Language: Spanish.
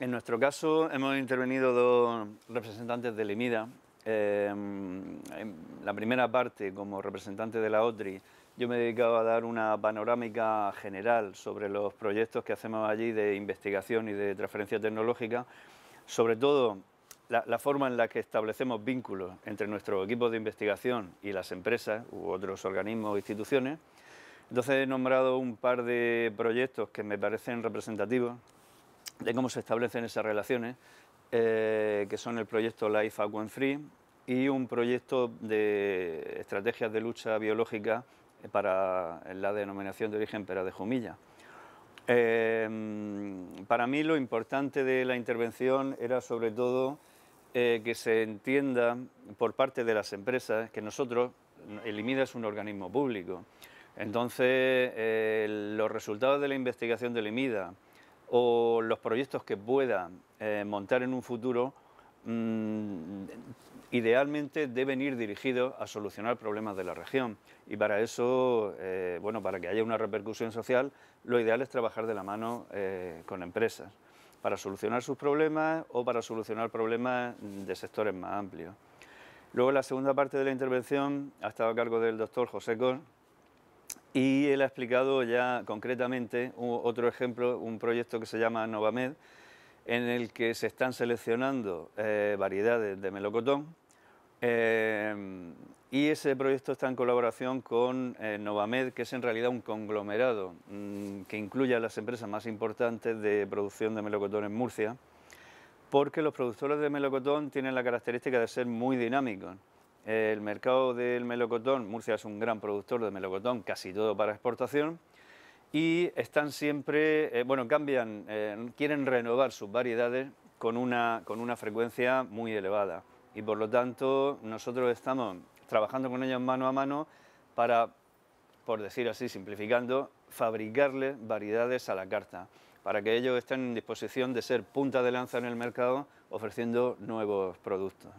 En nuestro caso hemos intervenido dos representantes de Limida. E eh, en la primera parte, como representante de la OTRI, yo me he dedicado a dar una panorámica general sobre los proyectos que hacemos allí de investigación y de transferencia tecnológica, sobre todo la, la, forma en la que establecemos vínculos entre nuestros equipos de investigación y las empresas u otros organismos o e instituciones. Entonces he nombrado un par de proyectos que me parecen representativos de cómo se establecen esas relaciones, eh, que son el proyecto Life Aqua Free y un proyecto de estrategias de lucha biológica para la denominación de origen Pera de Jumilla. Em, para mí lo importante de la intervención era sobre todo eh, que se entienda por parte de las empresas que nosotros, el IMIDA es un organismo público, entonces eh, los resultados de la investigación del IMIDA, o los proyectos que pueda eh, montar en un futuro mm, idealmente deben ir dirigidos a solucionar problemas de la región y para eso, eh, bueno, para que haya una repercusión social, lo ideal es trabajar de la mano eh, con empresas para solucionar sus problemas o para solucionar problemas de sectores más amplios. Luego la segunda parte de la intervención ha estado a cargo del doctor José Cor, y él ha explicado ya concretamente otro ejemplo, un proyecto que se llama Novamed, en el que se están seleccionando eh, variedades de melocotón. Eh, y ese proyecto está en colaboración con eh, Novamed, que es en realidad un conglomerado mm, que incluye a las empresas más importantes de producción de melocotón en Murcia, porque los productores de melocotón tienen la característica de ser muy dinámicos. El mercado del melocotón, Murcia es un gran productor de melocotón, casi todo para exportación, y están siempre, eh, bueno, cambian, eh, quieren renovar sus variedades con una, con una frecuencia muy elevada. Y por lo tanto, nosotros estamos trabajando con ellos mano a mano para, por decir así, simplificando, fabricarles variedades a la carta, para que ellos estén en disposición de ser punta de lanza en el mercado ofreciendo nuevos productos.